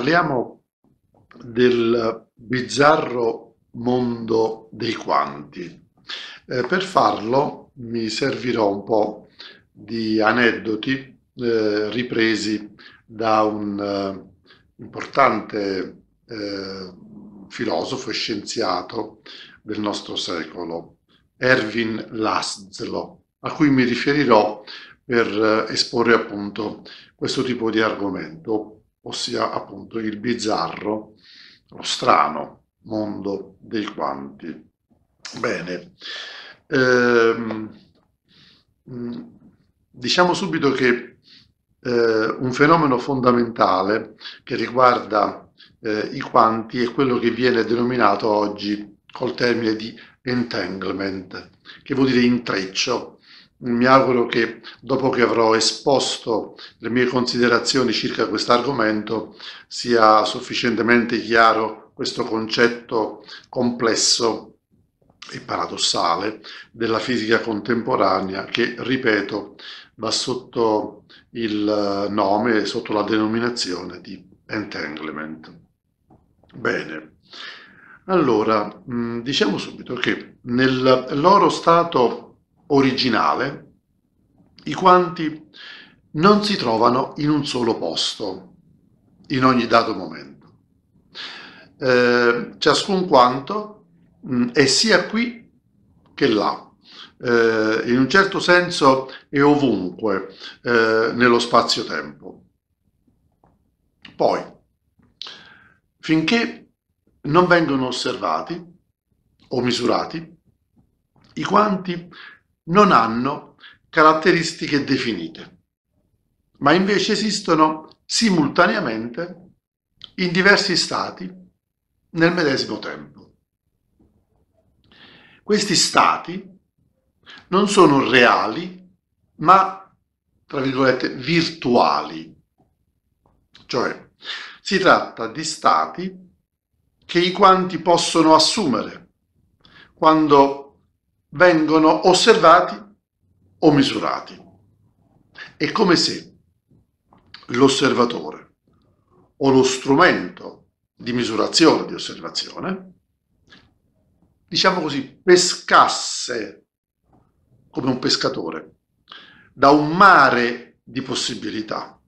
parliamo del bizzarro mondo dei quanti. Eh, per farlo mi servirò un po' di aneddoti eh, ripresi da un eh, importante eh, filosofo e scienziato del nostro secolo, Erwin Laszlo, a cui mi riferirò per eh, esporre appunto questo tipo di argomento, ossia appunto il bizzarro, lo strano mondo dei quanti. Bene, ehm, mm, diciamo subito che eh, un fenomeno fondamentale che riguarda eh, i quanti è quello che viene denominato oggi col termine di entanglement, che vuol dire intreccio, mi auguro che dopo che avrò esposto le mie considerazioni circa questo argomento sia sufficientemente chiaro questo concetto complesso e paradossale della fisica contemporanea che, ripeto, va sotto il nome, sotto la denominazione di entanglement. Bene, allora mm, diciamo subito che nel loro stato originale, i quanti non si trovano in un solo posto, in ogni dato momento. Eh, ciascun quanto mh, mm, è sia qui che là. Eh, in un certo senso è ovunque eh, nello spazio-tempo. Poi, finché non vengono osservati o misurati, i quanti non hanno caratteristiche definite, ma invece esistono simultaneamente in diversi stati nel medesimo tempo. Questi stati non sono reali, ma, tra virgolette, virtuali. Cioè, si tratta di stati che i quanti possono assumere quando vengono osservati o misurati. È come se l'osservatore o lo strumento di misurazione, di osservazione, diciamo così, pescasse come un pescatore da un mare di possibilità.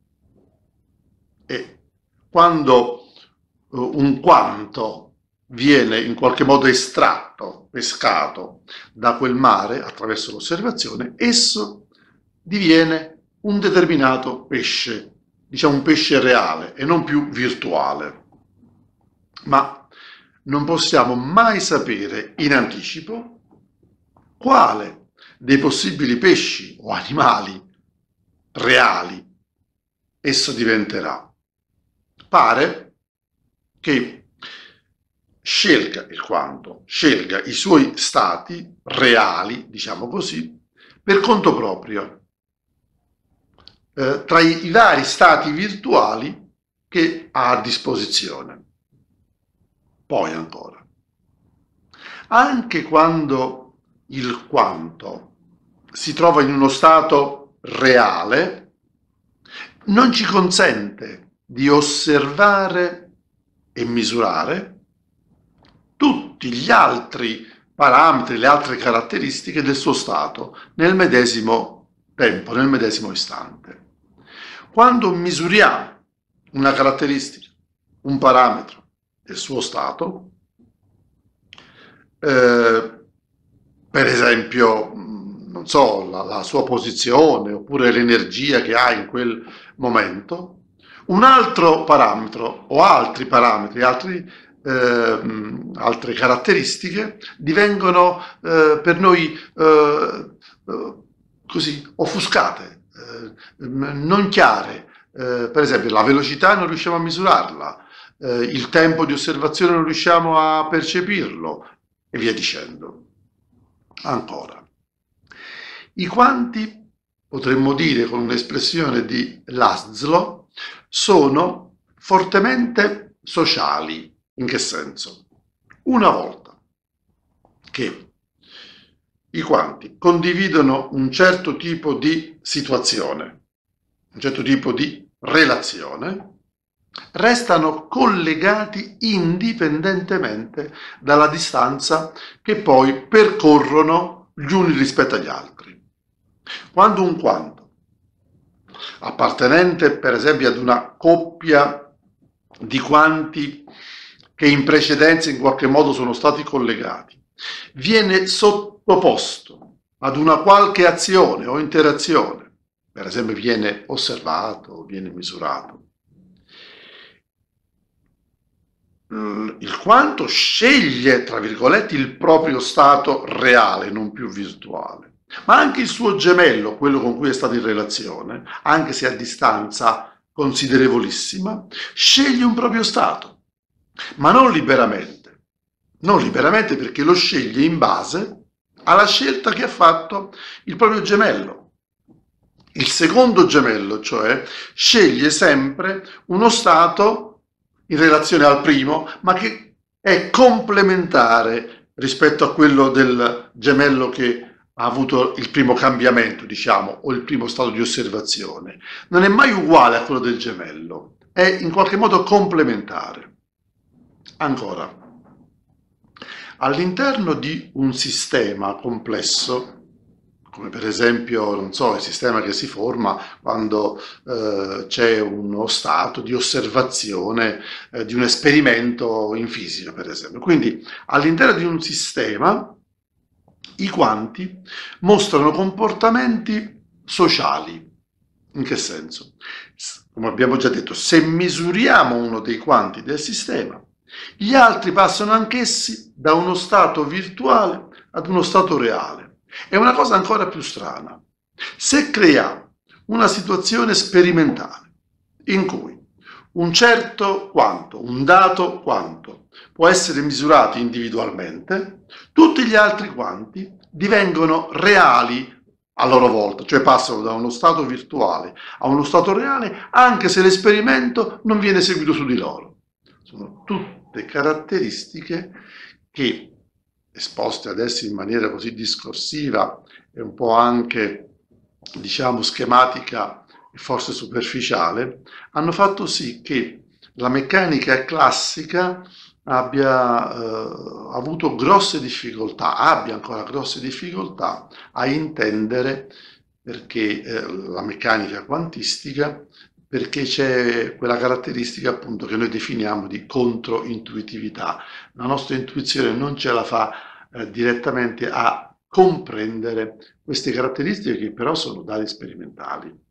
E quando eh, un quanto viene in qualche modo estratto, pescato da quel mare attraverso l'osservazione, esso diviene un determinato pesce, diciamo un pesce reale e non più virtuale. Ma non possiamo mai sapere in anticipo quale dei possibili pesci o animali reali esso diventerà. Pare che scelga il quanto, scelga i suoi stati reali, diciamo così, per conto proprio, eh, tra i, i vari stati virtuali che ha a disposizione. Poi ancora, anche quando il quanto si trova in uno stato reale, non ci consente di osservare e misurare tutti gli altri parametri, le altre caratteristiche del suo stato nel medesimo tempo, nel medesimo istante. Quando misuriamo una caratteristica, un parametro del suo stato, eh, per esempio, mm, non so, la, la sua posizione oppure l'energia che ha in quel momento, un altro parametro o altri parametri, altri eh, altre caratteristiche, divengono eh, per noi eh, eh così offuscate, eh, non chiare. Eh, per esempio la velocità non riusciamo a misurarla, il tempo di osservazione non riusciamo a percepirlo e via dicendo. Ancora. I quanti, potremmo dire con un'espressione di Laszlo, sono fortemente sociali, in che senso? Una volta che i quanti condividono un certo tipo di situazione, un certo tipo di relazione, restano collegati indipendentemente dalla distanza che poi percorrono gli uni rispetto agli altri. Quando un quanto, appartenente per esempio ad una coppia di quanti che in precedenza in qualche modo sono stati collegati, viene sottoposto ad una qualche azione o interazione, per esempio viene osservato, viene misurato, il quanto sceglie, tra virgolette, il proprio stato reale, non più virtuale, ma anche il suo gemello, quello con cui è stato in relazione, anche se a distanza considerevolissima, sceglie un proprio stato ma non liberamente. Non liberamente perché lo sceglie in base alla scelta che ha fatto il proprio gemello. Il secondo gemello, cioè, sceglie sempre uno stato in relazione al primo, ma che è complementare rispetto a quello del gemello che ha avuto il primo cambiamento, diciamo, o il primo stato di osservazione. Non è mai uguale a quello del gemello, è in qualche modo complementare. Ancora, all'interno di un sistema complesso, come per esempio, non so, il sistema che si forma quando eh, c'è uno stato di osservazione eh, di un esperimento in fisica, per esempio. Quindi all'interno di un sistema i quanti mostrano comportamenti sociali. In che senso? Come abbiamo già detto, se misuriamo uno dei quanti del sistema, gli altri passano anch'essi da uno stato virtuale ad uno stato reale. È una cosa ancora più strana. Se creiamo una situazione sperimentale in cui un certo quanto, un dato quanto, può essere misurato individualmente, tutti gli altri quanti divengono reali a loro volta, cioè passano da uno stato virtuale a uno stato reale, anche se l'esperimento non viene eseguito su di loro. Sono tutti le caratteristiche che, esposte adesso in maniera così discorsiva e un po' anche, diciamo, schematica e forse superficiale, hanno fatto sì che la meccanica classica abbia eh, avuto grosse difficoltà, abbia ancora grosse difficoltà a intendere perché eh, la meccanica quantistica perché c'è quella caratteristica appunto che noi definiamo di controintuitività. La nostra intuizione non ce la fa eh, direttamente a comprendere queste caratteristiche che però sono dati sperimentali.